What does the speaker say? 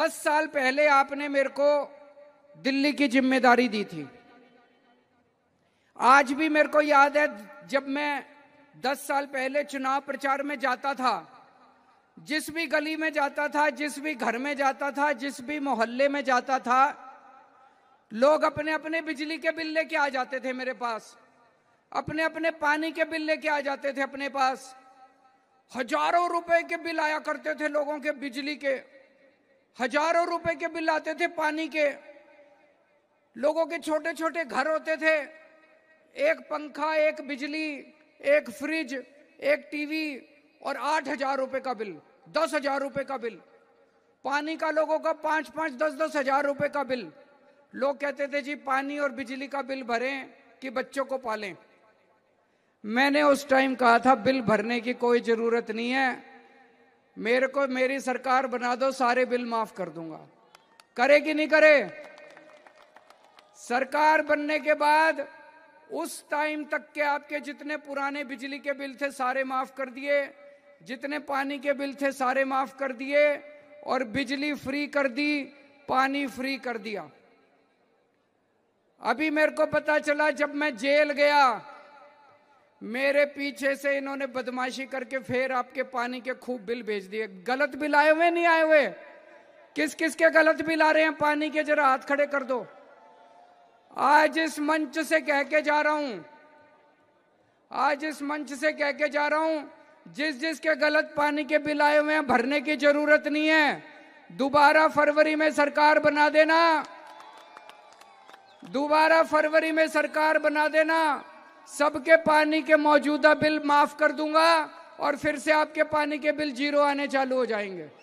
दस साल पहले आपने मेरे को दिल्ली की जिम्मेदारी दी थी आज भी मेरे को याद है जब मैं दस साल पहले चुनाव प्रचार में जाता था जिस भी गली में जाता था जिस भी घर में जाता था जिस भी मोहल्ले में जाता था लोग अपने अपने बिजली के बिल लेके आ जाते थे मेरे पास अपने अपने पानी के बिल लेके आ जाते थे अपने पास हजारों रुपए के बिल आया करते थे लोगों के बिजली के हजारों रुपए के बिल आते थे पानी के लोगों के छोटे छोटे घर होते थे एक पंखा एक बिजली एक फ्रिज एक टीवी और आठ हजार रुपये का बिल दस हजार रुपये का बिल पानी का लोगों का पाँच पाँच दस दस हजार रुपये का बिल लोग कहते थे जी पानी और बिजली का बिल भरें कि बच्चों को पालें मैंने उस टाइम कहा था बिल भरने की कोई ज़रूरत नहीं है मेरे को मेरी सरकार बना दो सारे बिल माफ कर दूंगा करे कि नहीं करे सरकार बनने के बाद उस टाइम तक के आपके जितने पुराने बिजली के बिल थे सारे माफ कर दिए जितने पानी के बिल थे सारे माफ कर दिए और बिजली फ्री कर दी पानी फ्री कर दिया अभी मेरे को पता चला जब मैं जेल गया मेरे पीछे से इन्होंने बदमाशी करके फिर आपके पानी के खूब बिल भेज दिए गलत बिल आए हुए नहीं आए हुए किस किस के गलत बिल आ रहे हैं पानी के जरा हाथ खड़े कर दो आज इस मंच से कह के जा रहा हूं आज इस मंच से कह के जा रहा हूं जिस जिस के गलत पानी के बिल आए हुए हैं भरने की जरूरत नहीं है दोबारा फरवरी में सरकार बना देना दोबारा फरवरी में सरकार बना देना सबके पानी के मौजूदा बिल माफ कर दूंगा और फिर से आपके पानी के बिल जीरो आने चालू हो जाएंगे